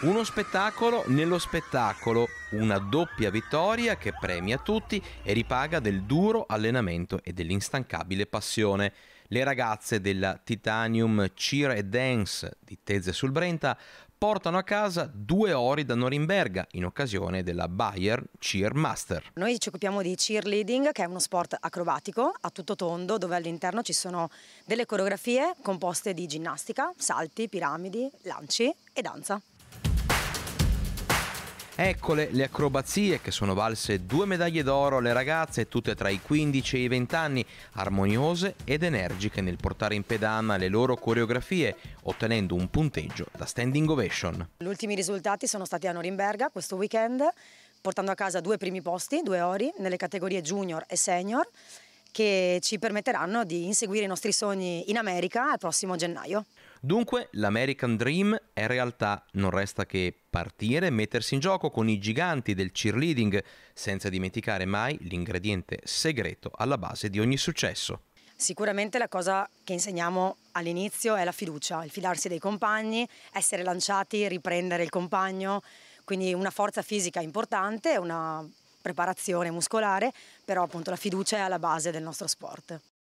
Uno spettacolo nello spettacolo, una doppia vittoria che premia tutti e ripaga del duro allenamento e dell'instancabile passione. Le ragazze della Titanium Cheer and Dance di Teze sul Brenta portano a casa due ori da Norimberga in occasione della Bayern Cheer Master. Noi ci occupiamo di cheerleading che è uno sport acrobatico a tutto tondo dove all'interno ci sono delle coreografie composte di ginnastica, salti, piramidi, lanci e danza. Eccole le acrobazie che sono valse due medaglie d'oro alle ragazze, tutte tra i 15 e i 20 anni, armoniose ed energiche nel portare in pedana le loro coreografie, ottenendo un punteggio da standing ovation. Gli ultimi risultati sono stati a Norimberga questo weekend, portando a casa due primi posti, due ori, nelle categorie junior e senior che ci permetteranno di inseguire i nostri sogni in America al prossimo gennaio. Dunque l'American Dream è realtà, non resta che partire e mettersi in gioco con i giganti del cheerleading, senza dimenticare mai l'ingrediente segreto alla base di ogni successo. Sicuramente la cosa che insegniamo all'inizio è la fiducia, il fidarsi dei compagni, essere lanciati, riprendere il compagno, quindi una forza fisica importante, una preparazione muscolare, però appunto la fiducia è alla base del nostro sport.